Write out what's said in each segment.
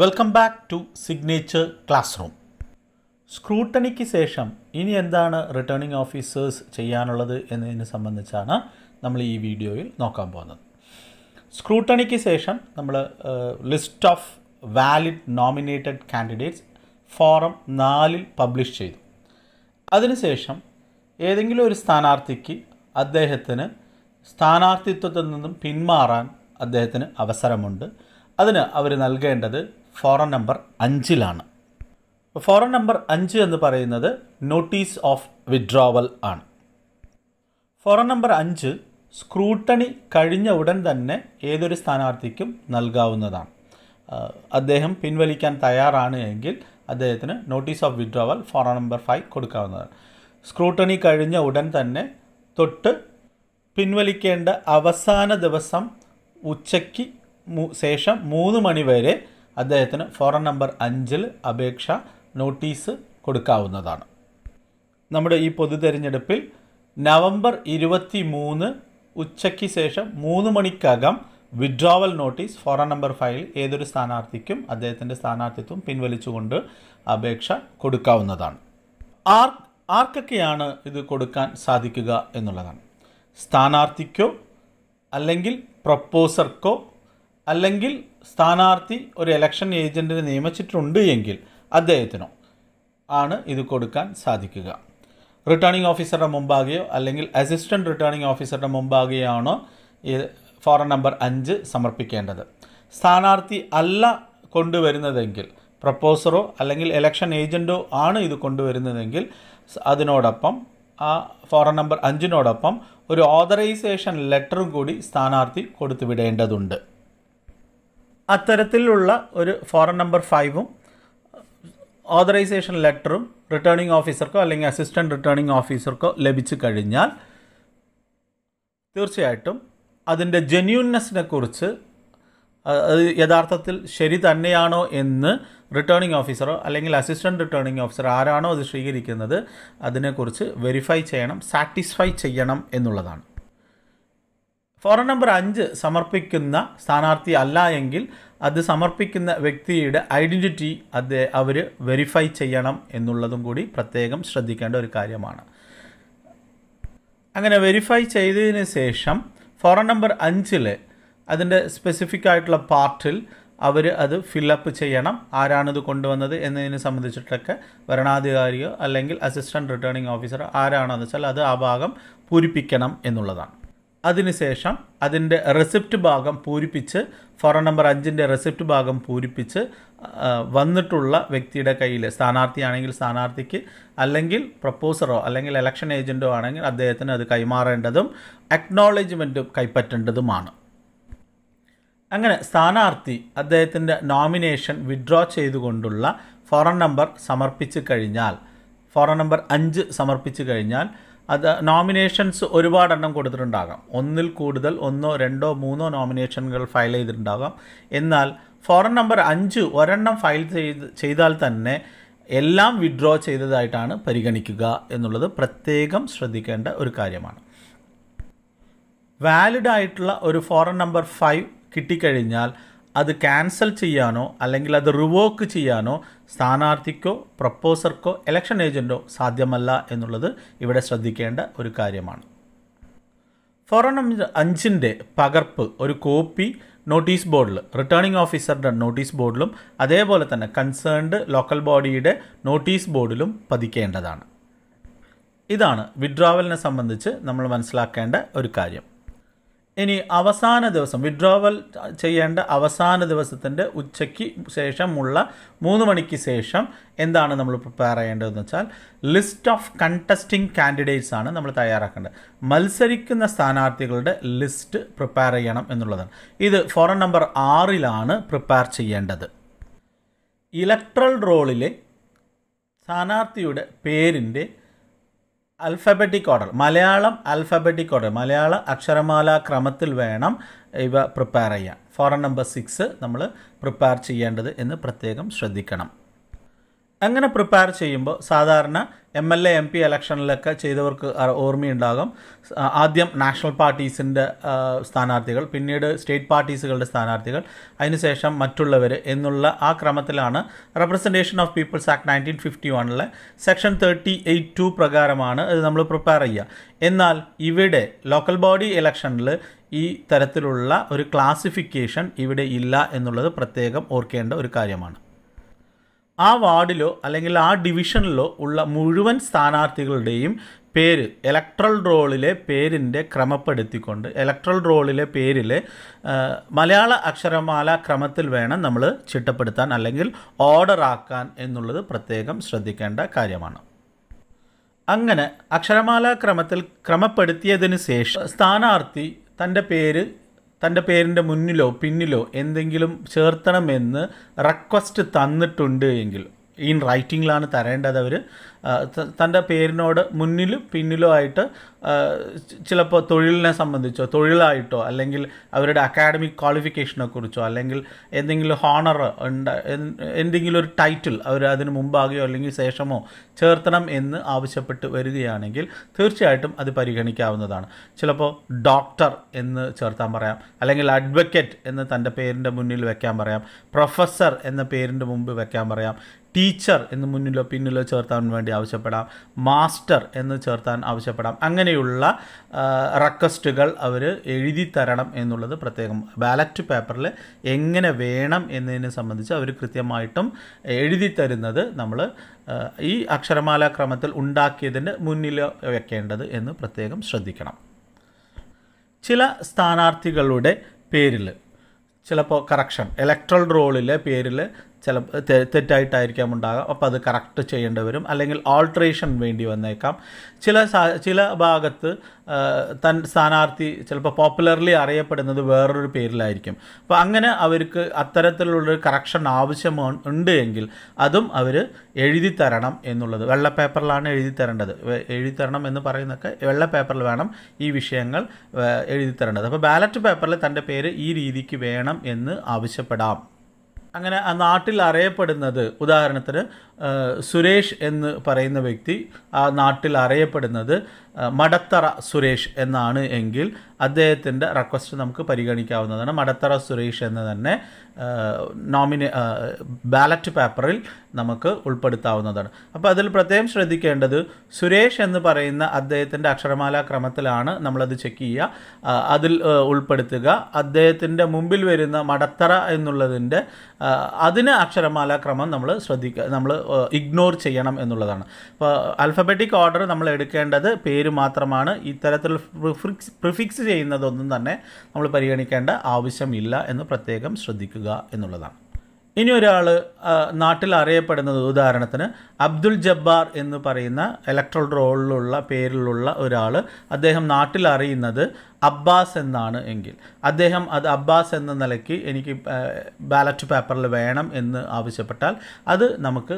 welcome back to signature classroom സ്ക്രൂട്ടണിക്ക് ശേഷം ഇനി എന്താണ് റിട്ടേണിംഗ് ഓഫീസേഴ്സ് ചെയ്യാനുള്ളത് എന്നതിനെ സംബന്ധിച്ചാണ് നമ്മൾ ഈ വീഡിയോയിൽ നോക്കാൻ പോകുന്നത് സ്ക്രൂട്ടണിക്ക് ശേഷം നമ്മൾ list of valid nominated candidates form നാലിൽ പബ്ലിഷ് ചെയ്തു അതിനുശേഷം ഏതെങ്കിലും ഒരു സ്ഥാനാർത്ഥിക്ക് അദ്ദേഹത്തിന് സ്ഥാനാർത്ഥിത്വത്തിൽ നിന്നും പിന്മാറാൻ അദ്ദേഹത്തിന് അവസരമുണ്ട് അതിന് അവർ നൽകേണ്ടത് ഫോറൻ നമ്പർ അഞ്ചിലാണ് ഫോറൻ നമ്പർ അഞ്ച് എന്ന് പറയുന്നത് നോട്ടീസ് ഓഫ് വിഡ്രോവൽ ആണ് ഫോറൻ നമ്പർ അഞ്ച് സ്ക്രൂട്ടണി കഴിഞ്ഞ ഉടൻ തന്നെ ഏതൊരു സ്ഥാനാർത്ഥിക്കും നൽകാവുന്നതാണ് അദ്ദേഹം പിൻവലിക്കാൻ തയ്യാറാണ് എങ്കിൽ അദ്ദേഹത്തിന് notice of withdrawal form number five കൊടുക്കാവുന്നതാണ് സ്ക്രൂട്ടണി കഴിഞ്ഞ ഉടൻ തന്നെ തൊട്ട് പിൻവലിക്കേണ്ട അവസാന ദിവസം ഉച്ചയ്ക്ക് ശേഷം മൂന്ന് മണിവരെ അദ്ദേഹത്തിന് ഫോറൻ നമ്പർ അഞ്ചിൽ അപേക്ഷ നോട്ടീസ് കൊടുക്കാവുന്നതാണ് നമ്മുടെ ഈ പൊതു തെരഞ്ഞെടുപ്പിൽ നവംബർ ഇരുപത്തി മൂന്ന് ഉച്ചയ്ക്ക് ശേഷം മൂന്ന് മണിക്കകം withdrawal notice form number file ഏതൊരു സ്ഥാനാർത്ഥിക്കും അദ്ദേഹത്തിൻ്റെ സ്ഥാനാർത്ഥിത്വം പിൻവലിച്ചുകൊണ്ട് അപേക്ഷ കൊടുക്കാവുന്നതാണ് ആർ ആർക്കൊക്കെയാണ് ഇത് കൊടുക്കാൻ സാധിക്കുക എന്നുള്ളതാണ് സ്ഥാനാർത്ഥിക്കോ അല്ലെങ്കിൽ പ്രപ്പോസർക്കോ അല്ലെങ്കിൽ സ്ഥാനാർത്ഥി ഒരു ഇലക്ഷൻ ഏജൻറ്റിനെ നിയമിച്ചിട്ടുണ്ട് എങ്കിൽ അദ്ദേഹത്തിനോ ആണ് ഇത് കൊടുക്കാൻ സാധിക്കുക റിട്ടേണിംഗ് ഓഫീസറുടെ മുമ്പാകെയോ അല്ലെങ്കിൽ അസിസ്റ്റൻറ്റ് റിട്ടേണിംഗ് ഓഫീസറുടെ മുമ്പാകെയോ ആണോ ഫോറം നമ്പർ അഞ്ച് സമർപ്പിക്കേണ്ടത് സ്ഥാനാർത്ഥി അല്ല കൊണ്ടുവരുന്നതെങ്കിൽ പ്രപ്പോസറോ അല്ലെങ്കിൽ ഇലക്ഷൻ ഏജൻറ്റോ ആണ് ഇത് കൊണ്ടുവരുന്നതെങ്കിൽ അതിനോടൊപ്പം ആ ഫോറം നമ്പർ അഞ്ചിനോടൊപ്പം ഒരു ഓതറൈസേഷൻ ലെറ്ററും കൂടി സ്ഥാനാർത്ഥി കൊടുത്തുവിടേണ്ടതുണ്ട് അത്തരത്തിലുള്ള ഒരു ഫോറൻ നമ്പർ ഫൈവും ഓതറൈസേഷൻ ലെറ്ററും റിട്ടേണിംഗ് ഓഫീസർക്കോ അല്ലെങ്കിൽ അസിസ്റ്റൻറ്റ് റിട്ടേണിംഗ് ഓഫീസർക്കോ ലഭിച്ചു കഴിഞ്ഞാൽ തീർച്ചയായിട്ടും അതിൻ്റെ ജെന്യൂൻനെസ്സിനെ കുറിച്ച് അത് യഥാർത്ഥത്തിൽ ശരി തന്നെയാണോ എന്ന് റിട്ടേണിംഗ് ഓഫീസറോ അല്ലെങ്കിൽ അസിസ്റ്റൻ്റ് റിട്ടേണിംഗ് ഓഫീസർ ആരാണോ അത് സ്വീകരിക്കുന്നത് അതിനെക്കുറിച്ച് വെരിഫൈ ചെയ്യണം സാറ്റിസ്ഫൈ ചെയ്യണം എന്നുള്ളതാണ് ഫോറം നമ്പർ അഞ്ച് സമർപ്പിക്കുന്ന സ്ഥാനാർത്ഥി അല്ല എങ്കിൽ അത് സമർപ്പിക്കുന്ന വ്യക്തിയുടെ ഐഡൻറ്റിറ്റി അത് അവർ വെരിഫൈ ചെയ്യണം എന്നുള്ളതും കൂടി പ്രത്യേകം ശ്രദ്ധിക്കേണ്ട ഒരു കാര്യമാണ് അങ്ങനെ വെരിഫൈ ചെയ്തതിന് ശേഷം ഫോറം നമ്പർ അഞ്ചിൽ അതിൻ്റെ സ്പെസിഫിക് ആയിട്ടുള്ള പാർട്ടിൽ അവർ അത് ഫില്ലപ്പ് ചെയ്യണം ആരാണിത് കൊണ്ടുവന്നത് എന്നതിനെ സംബന്ധിച്ചിട്ടൊക്കെ ഭരണാധികാരിയോ അല്ലെങ്കിൽ അസിസ്റ്റൻറ്റ് റിട്ടേണിംഗ് ഓഫീസറോ ആരാണെന്ന് വെച്ചാൽ അത് ആ ഭാഗം പൂരിപ്പിക്കണം എന്നുള്ളതാണ് അതിനുശേഷം അതിൻ്റെ റെസിപ്റ്റ് ഭാഗം പൂരിപ്പിച്ച് ഫോറം നമ്പർ അഞ്ചിൻ്റെ റെസിപ്റ്റ് ഭാഗം പൂരിപ്പിച്ച് വന്നിട്ടുള്ള വ്യക്തിയുടെ കയ്യിൽ സ്ഥാനാർത്ഥിയാണെങ്കിൽ സ്ഥാനാർത്ഥിക്ക് അല്ലെങ്കിൽ പ്രപ്പോസറോ അല്ലെങ്കിൽ ഇലക്ഷൻ ഏജൻറ്റോ ആണെങ്കിൽ അദ്ദേഹത്തിന് അത് കൈമാറേണ്ടതും അക്നോളജ്മെൻറ്റും കൈപ്പറ്റേണ്ടതുമാണ് അങ്ങനെ സ്ഥാനാർത്ഥി അദ്ദേഹത്തിൻ്റെ നോമിനേഷൻ വിഡ്രോ ചെയ്തുകൊണ്ടുള്ള ഫോറൻ നമ്പർ സമർപ്പിച്ചു കഴിഞ്ഞാൽ ഫോറൻ നമ്പർ അഞ്ച് സമർപ്പിച്ചു കഴിഞ്ഞാൽ അത് നോമിനേഷൻസ് ഒരുപാടെണ്ണം കൊടുത്തിട്ടുണ്ടാകാം ഒന്നിൽ കൂടുതൽ ഒന്നോ രണ്ടോ മൂന്നോ നോമിനേഷനുകൾ ഫയൽ ചെയ്തിട്ടുണ്ടാകാം എന്നാൽ ഫോറൻ നമ്പർ അഞ്ച് ഒരെണ്ണം ഫയൽ ചെയ്ത് ചെയ്താൽ തന്നെ എല്ലാം വിഡ്രോ ചെയ്തതായിട്ടാണ് പരിഗണിക്കുക എന്നുള്ളത് പ്രത്യേകം ശ്രദ്ധിക്കേണ്ട ഒരു കാര്യമാണ് വാലിഡ് ആയിട്ടുള്ള ഒരു ഫോറൻ നമ്പർ ഫൈവ് കിട്ടിക്കഴിഞ്ഞാൽ അത് ക്യാൻസൽ ചെയ്യാനോ അല്ലെങ്കിൽ അത് റിവോക്ക് ചെയ്യാനോ സ്ഥാനാർത്ഥിക്കോ പ്രപ്പോസർക്കോ ഇലക്ഷൻ ഏജൻറ്റോ സാധ്യമല്ല എന്നുള്ളത് ഇവിടെ ശ്രദ്ധിക്കേണ്ട ഒരു കാര്യമാണ് ഫോറൻ അഞ്ചിൻ്റെ പകർപ്പ് ഒരു കോപ്പി നോട്ടീസ് ബോർഡിൽ റിട്ടേണിംഗ് ഓഫീസറുടെ നോട്ടീസ് ബോർഡിലും അതേപോലെ തന്നെ കൺസേൺഡ് ലോക്കൽ ബോഡിയുടെ നോട്ടീസ് ബോർഡിലും പതിക്കേണ്ടതാണ് ഇതാണ് വിഡ്രാവലിനെ സംബന്ധിച്ച് നമ്മൾ മനസ്സിലാക്കേണ്ട ഒരു കാര്യം ഇനി അവസാന ദിവസം വിഡ്രോവൽ ചെയ്യേണ്ട അവസാന ദിവസത്തിൻ്റെ ഉച്ചയ്ക്ക് ശേഷമുള്ള മൂന്ന് മണിക്ക് ശേഷം എന്താണ് നമ്മൾ പ്രിപ്പയർ ചെയ്യേണ്ടതെന്ന് വെച്ചാൽ ലിസ്റ്റ് ഓഫ് കണ്ടസ്റ്റിംഗ് കാൻഡിഡേറ്റ്സ് ആണ് നമ്മൾ തയ്യാറാക്കേണ്ടത് മത്സരിക്കുന്ന സ്ഥാനാർത്ഥികളുടെ ലിസ്റ്റ് പ്രിപ്പയർ ചെയ്യണം എന്നുള്ളതാണ് ഇത് ഫോറൻ നമ്പർ ആറിലാണ് പ്രിപ്പയർ ചെയ്യേണ്ടത് ഇലക്ട്രൽ റോളിലെ സ്ഥാനാർത്ഥിയുടെ പേരിൻ്റെ alphabetic order Malayalam alphabetic order മലയാള അക്ഷരമാല ക്രമത്തിൽ വേണം ഇവ പ്രിപ്പയർ ചെയ്യാൻ ഫോറൻ നമ്പർ സിക്സ് നമ്മൾ പ്രിപ്പയർ ചെയ്യേണ്ടത് എന്ന് പ്രത്യേകം ശ്രദ്ധിക്കണം അങ്ങനെ പ്രിപ്പയർ ചെയ്യുമ്പോൾ സാധാരണ M L A M P ഇലക്ഷനിലൊക്കെ ചെയ്തവർക്ക് ഓർമ്മയുണ്ടാകും ആദ്യം നാഷണൽ പാർട്ടീസിൻ്റെ സ്ഥാനാർത്ഥികൾ പിന്നീട് സ്റ്റേറ്റ് പാർട്ടീസുകളുടെ സ്ഥാനാർത്ഥികൾ അതിനുശേഷം മറ്റുള്ളവർ എന്നുള്ള ആ ക്രമത്തിലാണ് representation of peoples act nineteen fifty വണ്ണിലെ സെക്ഷൻ തേർട്ടി എയ്റ്റ് ടു പ്രകാരമാണ് ഇത് നമ്മൾ പ്രിപ്പയർ ചെയ്യുക എന്നാൽ ഇവിടെ ലോക്കൽ ബോഡി ഇലക്ഷനിൽ ഈ തരത്തിലുള്ള ഒരു ക്ലാസിഫിക്കേഷൻ ഇവിടെ ഇല്ല എന്നുള്ളത് പ്രത്യേകം ഓർക്കേണ്ട ഒരു കാര്യമാണ് ആ വാർഡിലോ അല്ലെങ്കിൽ ആ ഡിവിഷനിലോ ഉള്ള മുഴുവൻ സ്ഥാനാർത്ഥികളുടെയും പേര് ഇലക്ട്രൽ റോളിലെ പേരിൻ്റെ ക്രമപ്പെടുത്തിക്കൊണ്ട് ഇലക്ട്രൽ റോളിലെ പേരിൽ മലയാള അക്ഷരമാല ക്രമത്തിൽ വേണം നമ്മൾ ചിട്ടപ്പെടുത്താൻ അല്ലെങ്കിൽ ഓർഡർ ആക്കാൻ എന്നുള്ളത് പ്രത്യേകം ശ്രദ്ധിക്കേണ്ട കാര്യമാണ് അങ്ങനെ അക്ഷരമാല ക്രമത്തിൽ ക്രമപ്പെടുത്തിയതിന് ശേഷം സ്ഥാനാർത്ഥി തൻ്റെ പേര് തൻ്റെ പേരിൻ്റെ മുന്നിലോ പിന്നിലോ എന്തെങ്കിലും ചേർത്തണമെന്ന് റിക്വസ്റ്റ് തന്നിട്ടുണ്ട് എങ്കിൽ ഇൻ റൈറ്റിങ്ങിലാണ് തരേണ്ടത് അവർ തൻ്റെ പേരിനോട് മുന്നിലും പിന്നിലോ ആയിട്ട് ചിലപ്പോൾ തൊഴിലിനെ സംബന്ധിച്ചോ തൊഴിലായിട്ടോ അല്ലെങ്കിൽ അവരുടെ അക്കാഡമിക് ക്വാളിഫിക്കേഷനെ കുറിച്ചോ അല്ലെങ്കിൽ എന്തെങ്കിലും ഹോണർ ഉണ്ട് എന്തെങ്കിലും ഒരു ടൈറ്റിൽ അവർ അതിന് മുമ്പാകെയോ അല്ലെങ്കിൽ ശേഷമോ ചേർത്തണം എന്ന് ആവശ്യപ്പെട്ട് വരികയാണെങ്കിൽ തീർച്ചയായിട്ടും അത് പരിഗണിക്കാവുന്നതാണ് ചിലപ്പോൾ ഡോക്ടർ എന്ന് ചേർത്താൻ പറയാം അല്ലെങ്കിൽ അഡ്വക്കേറ്റ് എന്ന് തൻ്റെ പേരിൻ്റെ മുന്നിൽ വെക്കാൻ പറയാം പ്രൊഫസർ എന്ന പേരിൻ്റെ മുമ്പ് വെക്കാൻ പറയാം ടീച്ചർ എന്ന് മുന്നിലോ പിന്നിലോ ചേർത്താൻ വേണ്ടി ആവശ്യപ്പെടാം മാസ്റ്റർ എന്ന് ചേർത്താൻ ആവശ്യപ്പെടാം അങ്ങനെ അങ്ങനെയുള്ള റെക്വസ്റ്റുകൾ അവർ എഴുതി തരണം എന്നുള്ളത് പ്രത്യേകം ബാലറ്റ് പേപ്പറിൽ എങ്ങനെ വേണം എന്നതിനെ സംബന്ധിച്ച് അവർ കൃത്യമായിട്ടും എഴുതി തരുന്നത് നമ്മൾ ഈ അക്ഷരമാല ക്രമത്തിൽ ഉണ്ടാക്കിയതിൻ്റെ മുന്നിൽ വെക്കേണ്ടത് എന്ന് പ്രത്യേകം ശ്രദ്ധിക്കണം ചില സ്ഥാനാർത്ഥികളുടെ പേരിൽ ചിലപ്പോൾ കറക്ഷൻ ഇലക്ട്രൽ റോളിലെ പേരിൽ ചില തെറ്റായിട്ടായിരിക്കാം ഉണ്ടാകാം അപ്പോൾ അത് കറക്റ്റ് ചെയ്യേണ്ടി വരും അല്ലെങ്കിൽ ആൾട്രേഷൻ വേണ്ടി വന്നേക്കാം ചില ചില ഭാഗത്ത് തൻ സ്ഥാനാർത്ഥി ചിലപ്പോൾ പോപ്പുലർലി അറിയപ്പെടുന്നത് വേറൊരു പേരിലായിരിക്കും അപ്പോൾ അങ്ങനെ അവർക്ക് അത്തരത്തിലുള്ളൊരു കറക്ഷൻ ആവശ്യമാണ് ഉണ്ട് എങ്കിൽ അതും അവർ എഴുതി തരണം എന്നുള്ളത് വെള്ള പേപ്പറിലാണ് എഴുതി തരേണ്ടത് എഴുതി തരണം എന്ന് പറയുന്നൊക്കെ വെള്ള പേപ്പറിൽ വേണം ഈ വിഷയങ്ങൾ എഴുതി തരേണ്ടത് അപ്പോൾ ബാലറ്റ് പേപ്പറിൽ തൻ്റെ പേര് ഈ രീതിക്ക് വേണം എന്ന് ആവശ്യപ്പെടാം അങ്ങനെ ആ നാട്ടിൽ അറിയപ്പെടുന്നത് ഉദാഹരണത്തിന് സുരേഷ് എന്ന് പറയുന്ന വ്യക്തി ആ നാട്ടിൽ അറിയപ്പെടുന്നത് മടത്തറ സുരേഷ് എന്നാണ് എങ്കിൽ അദ്ദേഹത്തിൻ്റെ റിക്വസ്റ്റ് നമുക്ക് പരിഗണിക്കാവുന്നതാണ് മടത്തറ സുരേഷ് എന്ന് തന്നെ നോമിനേ ബാലറ്റ് പേപ്പറിൽ നമുക്ക് ഉൾപ്പെടുത്താവുന്നതാണ് അപ്പോൾ അതിൽ പ്രത്യേകം ശ്രദ്ധിക്കേണ്ടത് സുരേഷ് എന്ന് പറയുന്ന അദ്ദേഹത്തിൻ്റെ അക്ഷരമാല ക്രമത്തിലാണ് നമ്മളത് ചെക്ക് ചെയ്യുക അതിൽ ഉൾപ്പെടുത്തുക അദ്ദേഹത്തിൻ്റെ മുമ്പിൽ വരുന്ന മടത്തറ എന്നുള്ളതിൻ്റെ അതിന് അക്ഷരമാല ക്രമം നമ്മൾ ശ്രദ്ധിക്കുക നമ്മൾ ഇഗ്നോർ ചെയ്യണം എന്നുള്ളതാണ് അപ്പോൾ അൽഫബറ്റിക് ഓർഡർ നമ്മൾ എടുക്കേണ്ടത് പേര് മാത്രമാണ് ഇത്തരത്തിൽ പ്രിഫിക്സ് പ്രിഫിക്സ് ചെയ്യുന്നതൊന്നും തന്നെ നമ്മൾ പരിഗണിക്കേണ്ട ആവശ്യമില്ല എന്ന് പ്രത്യേകം ശ്രദ്ധിക്കുക എന്നുള്ളതാണ് ഇനി ഒരാൾ നാട്ടിൽ അറിയപ്പെടുന്നത് ഉദാഹരണത്തിന് അബ്ദുൽ ജബ്ബാർ എന്ന് പറയുന്ന ഇലക്ട്രൽ റോളിലുള്ള പേരിലുള്ള ഒരാൾ അദ്ദേഹം നാട്ടിൽ അറിയുന്നത് അബ്ബാസ് എന്നാണ് എങ്കിൽ അദ്ദേഹം അത് അബ്ബാസ് എന്ന നിലയ്ക്ക് എനിക്ക് ബാലറ്റ് പേപ്പറിൽ വേണം എന്ന് ആവശ്യപ്പെട്ടാൽ അത് നമുക്ക്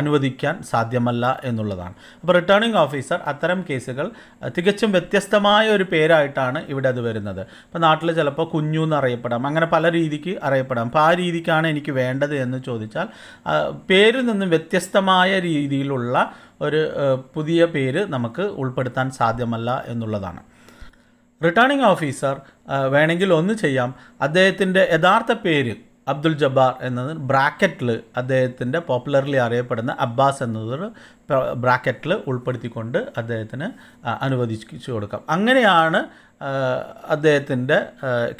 അനുവദിക്കാൻ സാധ്യമല്ല എന്നുള്ളതാണ് അപ്പോൾ റിട്ടേണിംഗ് ഓഫീസർ അത്തരം കേസുകൾ തികച്ചും വ്യത്യസ്തമായ ഒരു പേരായിട്ടാണ് ഇവിടെ അത് വരുന്നത് അപ്പോൾ നാട്ടിൽ ചിലപ്പോൾ കുഞ്ഞു എന്നറിയപ്പെടാം അങ്ങനെ പല രീതിക്ക് അറിയപ്പെടാം അപ്പോൾ ആ രീതിക്കാണ് എനിക്ക് വേണ്ടത് എന്ന് ചോദിച്ചാൽ പേരിൽ നിന്നും വ്യത്യസ്തമായ രീതിയിലുള്ള ഒരു പുതിയ പേര് നമുക്ക് ഉൾപ്പെടുത്താൻ സാധ്യമല്ല എന്നുള്ളതാണ് റിട്ടേണിംഗ് ഓഫീസർ വേണമെങ്കിൽ ഒന്ന് ചെയ്യാം അദ്ദേഹത്തിൻ്റെ യഥാർത്ഥ പേര് അബ്ദുൽ ജബ്ബാർ എന്നത് ബ്രാക്കറ്റിൽ അദ്ദേഹത്തിൻ്റെ പോപ്പുലർലി അറിയപ്പെടുന്ന അബ്ബാസ് എന്നതൊരു ബ്രാക്കറ്റിൽ ഉൾപ്പെടുത്തിക്കൊണ്ട് അദ്ദേഹത്തിന് അനുവദിച്ചു കൊടുക്കാം അങ്ങനെയാണ് അദ്ദേഹത്തിൻ്റെ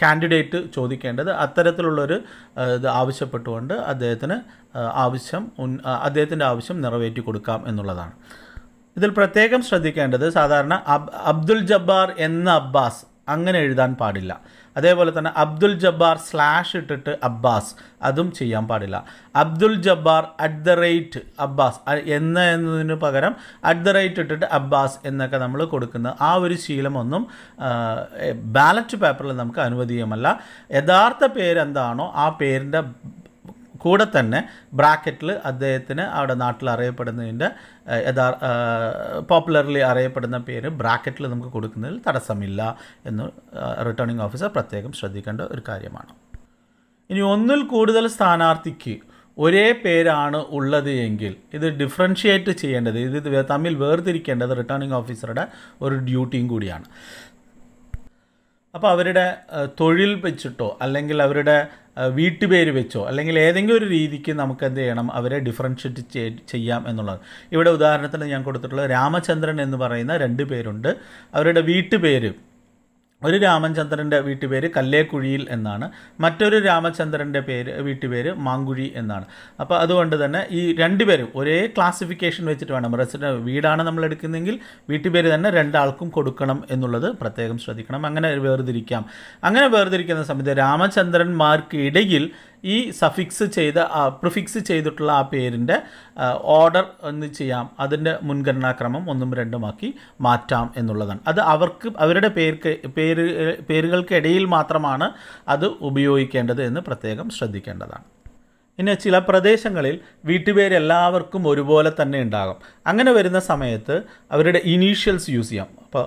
കാൻഡിഡേറ്റ് ചോദിക്കേണ്ടത് അത്തരത്തിലുള്ളൊരു ഇത് ആവശ്യപ്പെട്ടുകൊണ്ട് അദ്ദേഹത്തിന് ആവശ്യം അദ്ദേഹത്തിൻ്റെ ആവശ്യം നിറവേറ്റി കൊടുക്കാം എന്നുള്ളതാണ് ഇതിൽ പ്രത്യേകം ശ്രദ്ധിക്കേണ്ടത് സാധാരണ അബ് അബ്ദുൽ ജബ്ബാർ എന്ന അബ്ബാസ് അങ്ങനെ എഴുതാൻ പാടില്ല അതേപോലെ തന്നെ അബ്ദുൽ ജബ്ബാർ സ്ലാഷ് ഇട്ടിട്ട് അബ്ബാസ് അതും ചെയ്യാൻ പാടില്ല Abdul Jabbar at the rate Abbas എന്ന എന്നതിന് പകരം അറ്റ് ദ റേറ്റ് ഇട്ടിട്ട് അബ്ബാസ് എന്നൊക്കെ നമ്മൾ കൊടുക്കുന്ന ആ ഒരു ശീലമൊന്നും ബാലറ്റ് പേപ്പറിൽ നമുക്ക് അനുവദീയമല്ല യഥാർത്ഥ പേരെന്താണോ ആ പേരിൻ്റെ കൂടെ തന്നെ ബ്രാക്കറ്റിൽ അദ്ദേഹത്തിന് അവിടെ നാട്ടിൽ അറിയപ്പെടുന്നതിൻ്റെ യഥാ പോപ്പുലർലി അറിയപ്പെടുന്ന പേര് ബ്രാക്കറ്റിൽ നമുക്ക് കൊടുക്കുന്നതിൽ തടസ്സമില്ല എന്ന് റിട്ടേണിംഗ് ഓഫീസർ പ്രത്യേകം ശ്രദ്ധിക്കേണ്ട ഒരു കാര്യമാണ് ഇനി ഒന്നിൽ കൂടുതൽ സ്ഥാനാർത്ഥിക്ക് ഒരേ പേരാണ് ഉള്ളത് എങ്കിൽ ഇത് ഡിഫറൻഷിയേറ്റ് ചെയ്യേണ്ടത് ഇത് തമ്മിൽ വേർതിരിക്കേണ്ടത് റിട്ടേണിംഗ് ഓഫീസറുടെ ഒരു ഡ്യൂട്ടിയും കൂടിയാണ് അപ്പോൾ അവരുടെ തൊഴിൽ വെച്ചിട്ടോ അല്ലെങ്കിൽ അവരുടെ വീട്ടുപേര് വെച്ചോ അല്ലെങ്കിൽ ഏതെങ്കിലും ഒരു രീതിക്ക് നമുക്ക് എന്ത് ചെയ്യണം അവരെ ഡിഫറൻഷ്യേറ്റ് ചെയ്യാം എന്നുള്ളത് ഇവിടെ ഉദാഹരണത്തിന് ഞാൻ കൊടുത്തിട്ടുള്ള രാമചന്ദ്രൻ എന്ന് പറയുന്ന രണ്ട് പേരുണ്ട് അവരുടെ വീട്ടുപേര് ഒരു രാമചന്ദ്രൻ്റെ വീട്ടുപേര് കല്ലേക്കുഴിയിൽ എന്നാണ് മറ്റൊരു രാമചന്ദ്രൻ്റെ പേര് വീട്ടുപേര് മാങ്കുഴി എന്നാണ് അപ്പോൾ അതുകൊണ്ട് തന്നെ ഈ രണ്ടുപേരും ഒരേ ക്ലാസിഫിക്കേഷൻ വെച്ചിട്ട് വേണം റെസിഡ വീടാണ് നമ്മൾ എടുക്കുന്നതെങ്കിൽ വീട്ടുപേര് തന്നെ രണ്ടാൾക്കും കൊടുക്കണം എന്നുള്ളത് പ്രത്യേകം ശ്രദ്ധിക്കണം അങ്ങനെ വേർതിരിക്കാം അങ്ങനെ വേർതിരിക്കുന്ന സമയത്ത് രാമചന്ദ്രന്മാർക്ക് ഇടയിൽ ഈ സഫിക്സ് ചെയ്ത പ്രിഫിക്സ് ചെയ്തിട്ടുള്ള ആ പേരിൻ്റെ ഓർഡർ എന്ന് ചെയ്യാം അതിൻ്റെ മുൻഗണനാക്രമം ഒന്നും രണ്ടുമാക്കി മാറ്റാം എന്നുള്ളതാണ് അത് അവർക്ക് അവരുടെ പേർക്ക് പേര് പേരുകൾക്കിടയിൽ മാത്രമാണ് അത് ഉപയോഗിക്കേണ്ടത് എന്ന് പ്രത്യേകം ശ്രദ്ധിക്കേണ്ടതാണ് ഇനി ചില പ്രദേശങ്ങളിൽ വീട്ടുപേര് എല്ലാവർക്കും ഒരുപോലെ തന്നെ ഉണ്ടാകും അങ്ങനെ വരുന്ന സമയത്ത് അവരുടെ ഇനീഷ്യൽസ് യൂസ് ചെയ്യാം അപ്പോൾ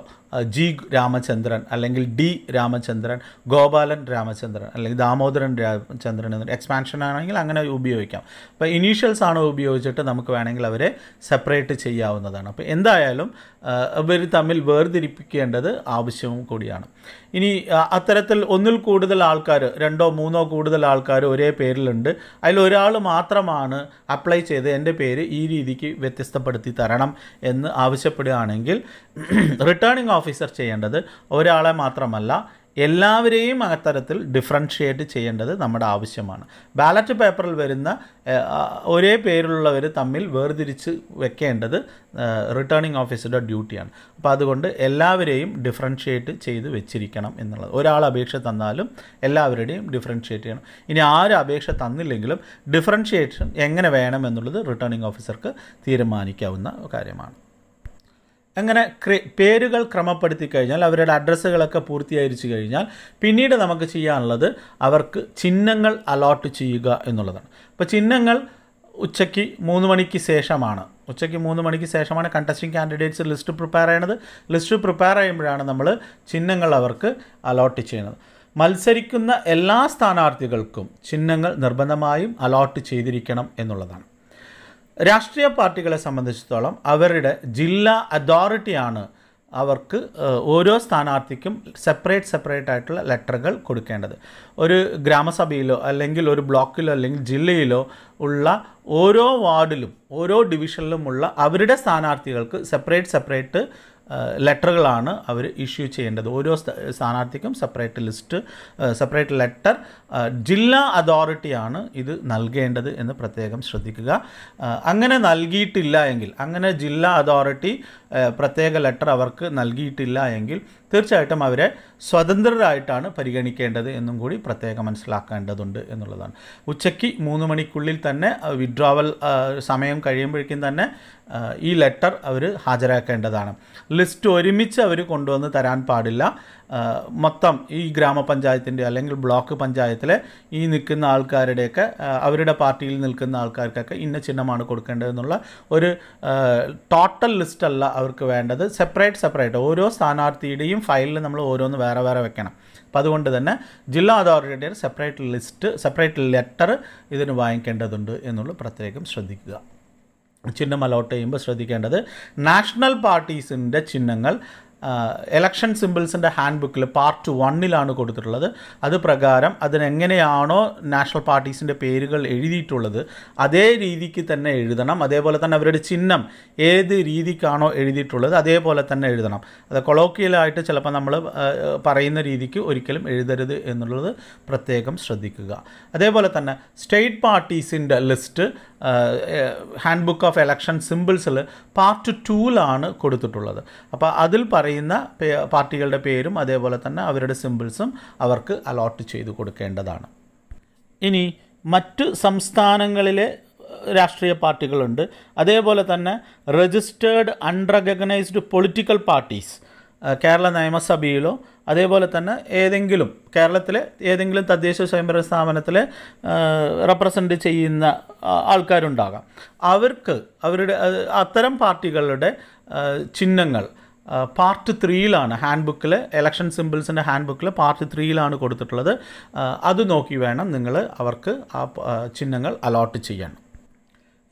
ജി രാമചന്ദ്രൻ അല്ലെങ്കിൽ ഡി രാമചന്ദ്രൻ ഗോപാലൻ രാമചന്ദ്രൻ അല്ലെങ്കിൽ ദാമോദരൻ രാമചന്ദ്രൻ എന്ന് എക്സ്പാൻഷൻ ആണെങ്കിൽ അങ്ങനെ ഉപയോഗിക്കാം അപ്പോൾ ഇനീഷ്യൽസ് ആണ് ഉപയോഗിച്ചിട്ട് നമുക്ക് വേണമെങ്കിൽ അവരെ സെപ്പറേറ്റ് ചെയ്യാവുന്നതാണ് അപ്പോൾ എന്തായാലും ഇവർ തമ്മിൽ വേർതിരിപ്പിക്കേണ്ടത് ആവശ്യവും കൂടിയാണ് ഇനി അത്തരത്തിൽ ഒന്നിൽ കൂടുതൽ ആൾക്കാർ രണ്ടോ മൂന്നോ കൂടുതൽ ആൾക്കാർ ഒരേ പേരിലുണ്ട് അതിൽ ഒരാൾ മാത്രമാണ് അപ്ലൈ ചെയ്ത് എൻ്റെ പേര് ഈ രീതിക്ക് വ്യത്യസ്തപ്പെടുത്തി തരണം എന്ന് ആവശ്യപ്പെടുകയാണെങ്കിൽ റിട്ടേണിംഗ് ഓഫീസർ ചെയ്യേണ്ടത് ഒരാളെ മാത്രമല്ല എല്ലാവരെയും അത്തരത്തിൽ ഡിഫറൻഷിയേറ്റ് ചെയ്യേണ്ടത് നമ്മുടെ ആവശ്യമാണ് ബാലറ്റ് പേപ്പറിൽ വരുന്ന ഒരേ പേരിലുള്ളവർ തമ്മിൽ വേർതിരിച്ച് വെക്കേണ്ടത് റിട്ടേണിംഗ് ഓഫീസറുടെ ഡ്യൂട്ടിയാണ് അപ്പോൾ അതുകൊണ്ട് എല്ലാവരെയും ഡിഫറൻഷിയേറ്റ് ചെയ്ത് വെച്ചിരിക്കണം എന്നുള്ളത് ഒരാൾ അപേക്ഷ തന്നാലും എല്ലാവരുടെയും ഡിഫറൻഷിയേറ്റ് ചെയ്യണം ഇനി ആരും അപേക്ഷ തന്നില്ലെങ്കിലും ഡിഫറൻഷിയേഷൻ എങ്ങനെ വേണമെന്നുള്ളത് റിട്ടേണിംഗ് ഓഫീസർക്ക് തീരുമാനിക്കാവുന്ന കാര്യമാണ് അങ്ങനെ പേരുകൾ ക്രമപ്പെടുത്തി കഴിഞ്ഞാൽ അവരുടെ അഡ്രസ്സുകളൊക്കെ പൂർത്തിയായിരിച്ചു കഴിഞ്ഞാൽ പിന്നീട് നമുക്ക് ചെയ്യാനുള്ളത് അവർക്ക് ചിഹ്നങ്ങൾ അലോട്ട് ചെയ്യുക എന്നുള്ളതാണ് അപ്പോൾ ചിഹ്നങ്ങൾ ഉച്ചയ്ക്ക് മൂന്ന് മണിക്ക് ശേഷമാണ് ഉച്ചയ്ക്ക് മൂന്ന് മണിക്ക് ശേഷമാണ് കണ്ടസ്റ്റിംഗ് കാൻഡിഡേറ്റ്സ് ലിസ്റ്റ് പ്രിപ്പയർ ചെയ്യണത് ലിസ്റ്റ് പ്രിപ്പയർ ചെയ്യുമ്പോഴാണ് നമ്മൾ ചിഹ്നങ്ങൾ അവർക്ക് അലോട്ട് ചെയ്യുന്നത് മത്സരിക്കുന്ന എല്ലാ സ്ഥാനാർത്ഥികൾക്കും ചിഹ്നങ്ങൾ നിർബന്ധമായും അലോട്ട് ചെയ്തിരിക്കണം എന്നുള്ളതാണ് രാഷ്ട്രീയ പാർട്ടികളെ സംബന്ധിച്ചിടത്തോളം അവരുടെ ജില്ലാ അതോറിറ്റിയാണ് അവർക്ക് ഓരോ സ്ഥാനാർത്ഥിക്കും സെപ്പറേറ്റ് സെപ്പറേറ്റ് ആയിട്ടുള്ള ലെറ്ററുകൾ കൊടുക്കേണ്ടത് ഒരു ഗ്രാമസഭയിലോ അല്ലെങ്കിൽ ഒരു ബ്ലോക്കിലോ അല്ലെങ്കിൽ ജില്ലയിലോ ഉള്ള ഓരോ വാർഡിലും ഓരോ ഡിവിഷനിലുമുള്ള അവരുടെ സ്ഥാനാർത്ഥികൾക്ക് സെപ്പറേറ്റ് സെപ്പറേറ്റ് ലെറ്ററുകളാണ് അവർ ഇഷ്യൂ ചെയ്യേണ്ടത് ഓരോ സ്ഥാനാർത്ഥിക്കും സെപ്പറേറ്റ് ലിസ്റ്റ് സെപ്പറേറ്റ് ലെറ്റർ ജില്ലാ അതോറിറ്റിയാണ് ഇത് നൽകേണ്ടത് എന്ന് പ്രത്യേകം ശ്രദ്ധിക്കുക അങ്ങനെ നൽകിയിട്ടില്ല എങ്കിൽ അങ്ങനെ ജില്ലാ അതോറിറ്റി പ്രത്യേക ലെറ്റർ അവർക്ക് നൽകിയിട്ടില്ല എങ്കിൽ തീർച്ചയായിട്ടും അവരെ സ്വതന്ത്രരായിട്ടാണ് പരിഗണിക്കേണ്ടത് എന്നും കൂടി പ്രത്യേകം മനസ്സിലാക്കേണ്ടതുണ്ട് എന്നുള്ളതാണ് ഉച്ചയ്ക്ക് മൂന്ന് മണിക്കുള്ളിൽ തന്നെ വിഡ്രോവൽ സമയം കഴിയുമ്പോഴേക്കും തന്നെ ഈ ലെറ്റർ അവർ ഹാജരാക്കേണ്ടതാണ് ലിസ്റ്റ് ഒരുമിച്ച് അവർ കൊണ്ടുവന്ന് തരാൻ പാടില്ല മൊത്തം ഈ ഗ്രാമപഞ്ചായത്തിൻ്റെ അല്ലെങ്കിൽ ബ്ലോക്ക് പഞ്ചായത്തിലെ ഈ നിൽക്കുന്ന ആൾക്കാരുടെയൊക്കെ അവരുടെ പാർട്ടിയിൽ നിൽക്കുന്ന ആൾക്കാർക്കൊക്കെ ഇന്ന ചിഹ്നമാണ് കൊടുക്കേണ്ടതെന്നുള്ള ഒരു ടോട്ടൽ ലിസ്റ്റ് അല്ല അവർക്ക് വേണ്ടത് സെപ്പറേറ്റ് സെപ്പറേറ്റ് ഓരോ സ്ഥാനാർത്ഥിയുടെയും ഫയലിൽ നമ്മൾ ഓരോന്ന് വേറെ വേറെ വെക്കണം അപ്പം അതുകൊണ്ട് തന്നെ ജില്ലാ അതോറിറ്റിയുടെ ഒരു സെപ്പറേറ്റ് ലിസ്റ്റ് സെപ്പറേറ്റ് ലെറ്റർ ഇതിന് വാങ്ങിക്കേണ്ടതുണ്ട് എന്നുള്ളത് പ്രത്യേകം ശ്രദ്ധിക്കുക ചിഹ്നം അലോട്ട് ചെയ്യുമ്പോൾ ശ്രദ്ധിക്കേണ്ടത് നാഷണൽ പാർട്ടീസിൻ്റെ ചിഹ്നങ്ങൾ എലക്ഷൻ സിമ്പിൾസിൻ്റെ ഹാൻഡ് ബുക്കിൽ പാർട്ട് വണ്ണിലാണ് കൊടുത്തിട്ടുള്ളത് അത് പ്രകാരം അതിനെങ്ങനെയാണോ നാഷണൽ പാർട്ടീസിൻ്റെ പേരുകൾ എഴുതിയിട്ടുള്ളത് അതേ രീതിക്ക് തന്നെ എഴുതണം അതേപോലെ തന്നെ അവരുടെ ചിഹ്നം ഏത് രീതിക്കാണോ എഴുതിയിട്ടുള്ളത് അതേപോലെ തന്നെ എഴുതണം അത് കൊളോക്കിയലായിട്ട് ചിലപ്പോൾ നമ്മൾ പറയുന്ന രീതിക്ക് ഒരിക്കലും എഴുതരുത് എന്നുള്ളത് പ്രത്യേകം ശ്രദ്ധിക്കുക അതേപോലെ തന്നെ സ്റ്റേറ്റ് പാർട്ടീസിൻ്റെ list hand book of election സിമ്പിൾസിൽ പാർട്ട് ടൂലാണ് കൊടുത്തിട്ടുള്ളത് അപ്പോൾ അതിൽ പറയുന്ന പാർട്ടികളുടെ പേരും അതേപോലെ തന്നെ അവരുടെ സിമ്പിൾസും അവർക്ക് അലോട്ട് ചെയ്തു കൊടുക്കേണ്ടതാണ് ഇനി മറ്റു സംസ്ഥാനങ്ങളിലെ രാഷ്ട്രീയ പാർട്ടികളുണ്ട് അതേപോലെ തന്നെ registered unrecognised political parties Kerala നിയമസഭയിലോ അതേപോലെ തന്നെ ഏതെങ്കിലും കേരളത്തിലെ ഏതെങ്കിലും തദ്ദേശ സ്വയംഭരണ സ്ഥാപനത്തിലെ റെപ്രസെൻ്റ് ചെയ്യുന്ന ആൾക്കാരുണ്ടാകാം അവർക്ക് അവരുടെ അത്തരം പാർട്ടികളുടെ ചിഹ്നങ്ങൾ പാർട്ട് ത്രീയിലാണ് ഹാൻഡ് ബുക്കിൽ എലക്ഷൻ സിമ്പിൾസിൻ്റെ ഹാൻഡ് ബുക്കിൽ പാർട്ട് ത്രീയിലാണ് കൊടുത്തിട്ടുള്ളത് അത് നോക്കി വേണം നിങ്ങൾ അവർക്ക് ആ ചിഹ്നങ്ങൾ അലോട്ട് ചെയ്യാൻ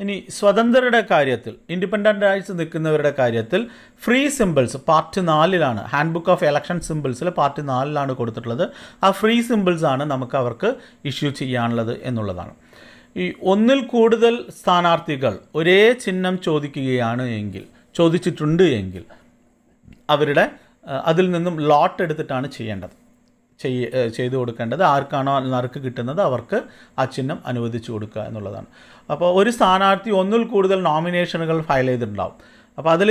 ഇനി സ്വതന്ത്രരുടെ കാര്യത്തിൽ ഇൻഡിപെൻഡൻ്റ് ആയിട്ട് നിൽക്കുന്നവരുടെ കാര്യത്തിൽ ഫ്രീ സിമ്പിൾസ് പാർട്ട് നാലിലാണ് ഹാൻഡ് ബുക്ക് ഓഫ് എലക്ഷൻ സിമ്പിൾസിൽ പാർട്ട് നാലിലാണ് കൊടുത്തിട്ടുള്ളത് ആ ഫ്രീ സിമ്പിൾസ് ആണ് നമുക്ക് അവർക്ക് ഇഷ്യൂ ചെയ്യാനുള്ളത് എന്നുള്ളതാണ് ഈ ഒന്നിൽ കൂടുതൽ സ്ഥാനാർത്ഥികൾ ഒരേ ചിഹ്നം ചോദിക്കുകയാണ് എങ്കിൽ ചോദിച്ചിട്ടുണ്ട് എങ്കിൽ അവരുടെ അതിൽ നിന്നും ലോട്ട് എടുത്തിട്ടാണ് ചെയ്യേണ്ടത് ചെയ്യ ചെയ്തു കൊടുക്കേണ്ടത് ആർക്കാണോ നറുക്ക് കിട്ടുന്നത് അവർക്ക് ആ ചിഹ്നം അനുവദിച്ചു കൊടുക്കുക എന്നുള്ളതാണ് അപ്പോൾ ഒരു സ്ഥാനാർത്ഥി ഒന്നിൽ കൂടുതൽ നോമിനേഷനുകൾ ഫയൽ ചെയ്തിട്ടുണ്ടാവും അപ്പോൾ അതിൽ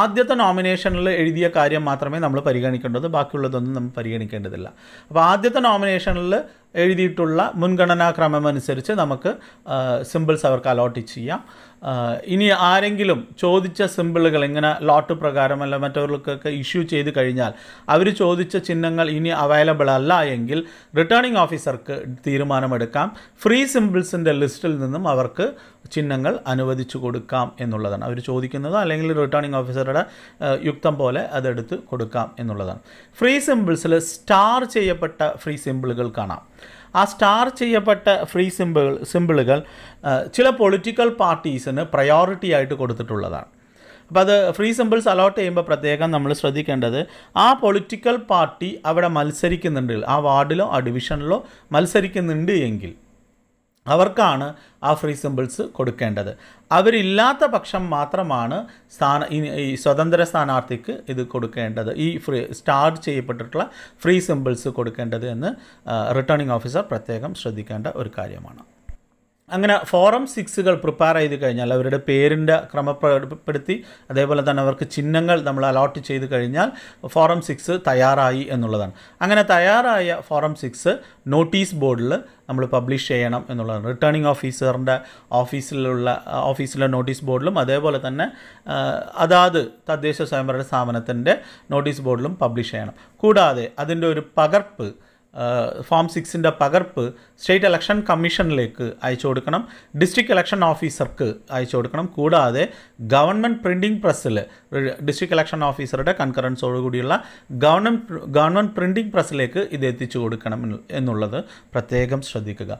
ആദ്യത്തെ നോമിനേഷനിൽ എഴുതിയ കാര്യം മാത്രമേ നമ്മൾ പരിഗണിക്കേണ്ടത് ബാക്കിയുള്ളതൊന്നും നമ്മൾ പരിഗണിക്കേണ്ടതില്ല അപ്പോൾ ആദ്യത്തെ നോമിനേഷനിൽ എഴുതിയിട്ടുള്ള മുൻഗണനാക്രമമനുസരിച്ച് നമുക്ക് സിമ്പിൾസ് അവർക്ക് അലോട്ട് ചെയ്യാം ഇനി ആരെങ്കിലും ചോദിച്ച സിമ്പിളുകൾ ഇങ്ങനെ ലോട്ട് പ്രകാരം അല്ല മറ്റവർക്കൊക്കെ ഇഷ്യൂ ചെയ്ത് കഴിഞ്ഞാൽ അവർ ചോദിച്ച ചിഹ്നങ്ങൾ ഇനി അവൈലബിൾ അല്ല എങ്കിൽ റിട്ടേണിംഗ് ഓഫീസർക്ക് തീരുമാനമെടുക്കാം ഫ്രീ സിമ്പിൾസിൻ്റെ ലിസ്റ്റിൽ നിന്നും അവർക്ക് ചിഹ്നങ്ങൾ അനുവദിച്ചു കൊടുക്കാം എന്നുള്ളതാണ് അവർ ചോദിക്കുന്നത് അല്ലെങ്കിൽ റിട്ടേണിംഗ് ഓഫീസറുടെ യുക്തം പോലെ അതെടുത്ത് കൊടുക്കാം എന്നുള്ളതാണ് ഫ്രീ സിമ്പിൾസിൽ സ്റ്റാർ ചെയ്യപ്പെട്ട ഫ്രീ സിമ്പിളുകൾ കാണാം ആ സ്റ്റാർ ചെയ്യപ്പെട്ട ഫ്രീ സിമ്പിൾ സിമ്പിളുകൾ ചില പൊളിറ്റിക്കൽ പാർട്ടീസിന് പ്രയോറിറ്റി ആയിട്ട് കൊടുത്തിട്ടുള്ളതാണ് അപ്പോൾ അത് ഫ്രീ സിമ്പിൾസ് അലോട്ട് ചെയ്യുമ്പോൾ പ്രത്യേകം നമ്മൾ ശ്രദ്ധിക്കേണ്ടത് ആ പൊളിറ്റിക്കൽ പാർട്ടി അവിടെ മത്സരിക്കുന്നുണ്ട് ആ വാർഡിലോ ആ ഡിവിഷനിലോ മത്സരിക്കുന്നുണ്ട് എങ്കിൽ അവർക്കാണ് ആ ഫ്രീ സിമ്പിൾസ് കൊടുക്കേണ്ടത് അവരില്ലാത്ത പക്ഷം മാത്രമാണ് സ്ഥാന ഈ സ്വതന്ത്ര സ്ഥാനാർത്ഥിക്ക് ഇത് കൊടുക്കേണ്ടത് ഈ ഫ്രീ സ്റ്റാർട്ട് ചെയ്യപ്പെട്ടിട്ടുള്ള ഫ്രീ സിമ്പിൾസ് കൊടുക്കേണ്ടത് എന്ന് റിട്ടേണിംഗ് ഓഫീസർ പ്രത്യേകം ശ്രദ്ധിക്കേണ്ട ഒരു കാര്യമാണ് അങ്ങനെ ഫോറം സിക്സുകൾ പ്രിപ്പയർ ചെയ്ത് കഴിഞ്ഞാൽ അവരുടെ പേരിൻ്റെ ക്രമപ്പെടുത്തി അതേപോലെ തന്നെ അവർക്ക് ചിഹ്നങ്ങൾ നമ്മൾ അലോട്ട് ചെയ്ത് കഴിഞ്ഞാൽ ഫോറം സിക്സ് തയ്യാറായി എന്നുള്ളതാണ് അങ്ങനെ തയ്യാറായ ഫോറം സിക്സ് നോട്ടീസ് ബോർഡിൽ നമ്മൾ പബ്ലിഷ് ചെയ്യണം എന്നുള്ളതാണ് റിട്ടേണിംഗ് ഓഫീസറിൻ്റെ ഓഫീസിലുള്ള ഓഫീസിലെ നോട്ടീസ് ബോർഡിലും അതേപോലെ തന്നെ അതാത് തദ്ദേശ സ്വയംഭരണ സ്ഥാപനത്തിൻ്റെ നോട്ടീസ് ബോർഡിലും പബ്ലിഷ് ചെയ്യണം കൂടാതെ അതിൻ്റെ ഒരു പകർപ്പ് ഫോം സിക്സിൻ്റെ പകർപ്പ് സ്റ്റേറ്റ് ഇലക്ഷൻ കമ്മീഷനിലേക്ക് അയച്ചു കൊടുക്കണം ഡിസ്ട്രിക്ട് ഇലക്ഷൻ ഓഫീസർക്ക് അയച്ചു കൊടുക്കണം കൂടാതെ ഗവൺമെൻറ് പ്രിൻറ്റിംഗ് പ്രസ്സിൽ ഡിസ്ട്രിക്ട് ഇലക്ഷൻ ഓഫീസറുടെ കൂടിയുള്ള ഗവൺമെൻറ് ഗവൺമെൻറ് പ്രിൻറ്റിംഗ് പ്രസ്സിലേക്ക് ഇത് എത്തിച്ചു കൊടുക്കണം എന്നുള്ളത് പ്രത്യേകം ശ്രദ്ധിക്കുക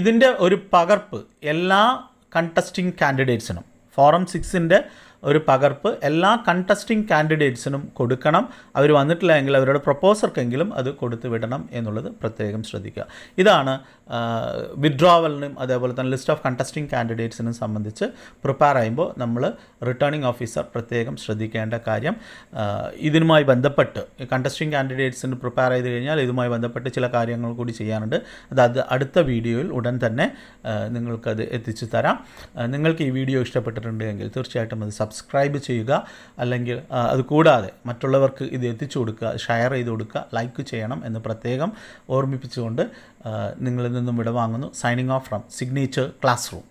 ഇതിൻ്റെ ഒരു പകർപ്പ് എല്ലാ കണ്ടസ്റ്റിംഗ് കാൻഡിഡേറ്റ്സിനും ഫോറം സിക്സിൻ്റെ ഒരു പകർപ്പ് എല്ലാ കണ്ടസ്റ്റിംഗ് കാൻഡിഡേറ്റ്സിനും കൊടുക്കണം അവർ വന്നിട്ടില്ല എങ്കിൽ അവരുടെ പ്രപ്പോസർക്കെങ്കിലും അത് കൊടുത്തു വിടണം എന്നുള്ളത് പ്രത്യേകം ശ്രദ്ധിക്കുക ഇതാണ് വിഡ്രോവലിനും അതേപോലെ തന്നെ ലിസ്റ്റ് ഓഫ് കണ്ടസ്റ്റിംഗ് കാൻഡിഡേറ്റ്സിനും സംബന്ധിച്ച് പ്രിപ്പയർ ചെയ്യുമ്പോൾ നമ്മൾ റിട്ടേണിംഗ് ഓഫീസർ പ്രത്യേകം ശ്രദ്ധിക്കേണ്ട കാര്യം ഇതിനുമായി ബന്ധപ്പെട്ട് കണ്ടസ്റ്റിംഗ് കാൻഡിഡേറ്റ്സിന് പ്രിപ്പയർ ചെയ്ത് കഴിഞ്ഞാൽ ഇതുമായി ബന്ധപ്പെട്ട് ചില കാര്യങ്ങൾ കൂടി ചെയ്യാനുണ്ട് അതത് അടുത്ത വീഡിയോയിൽ ഉടൻ തന്നെ നിങ്ങൾക്കത് എത്തിച്ചു തരാം നിങ്ങൾക്ക് ഈ വീഡിയോ ഇഷ്ടപ്പെട്ടിട്ടുണ്ടെങ്കിൽ തീർച്ചയായിട്ടും അത് സബ്സ്ക്രൈബ് സബ്സ്ക്രൈബ് ചെയ്യുക അല്ലെങ്കിൽ അത് കൂടാതെ മറ്റുള്ളവർക്ക് ഇത് എത്തിച്ചു കൊടുക്കുക ഷെയർ ചെയ്ത് കൊടുക്കുക ലൈക്ക് ചെയ്യണം എന്ന് പ്രത്യേകം ഓർമ്മിപ്പിച്ചുകൊണ്ട് നിങ്ങളിൽ നിന്നും വിടവാങ്ങുന്നു signing off from signature class room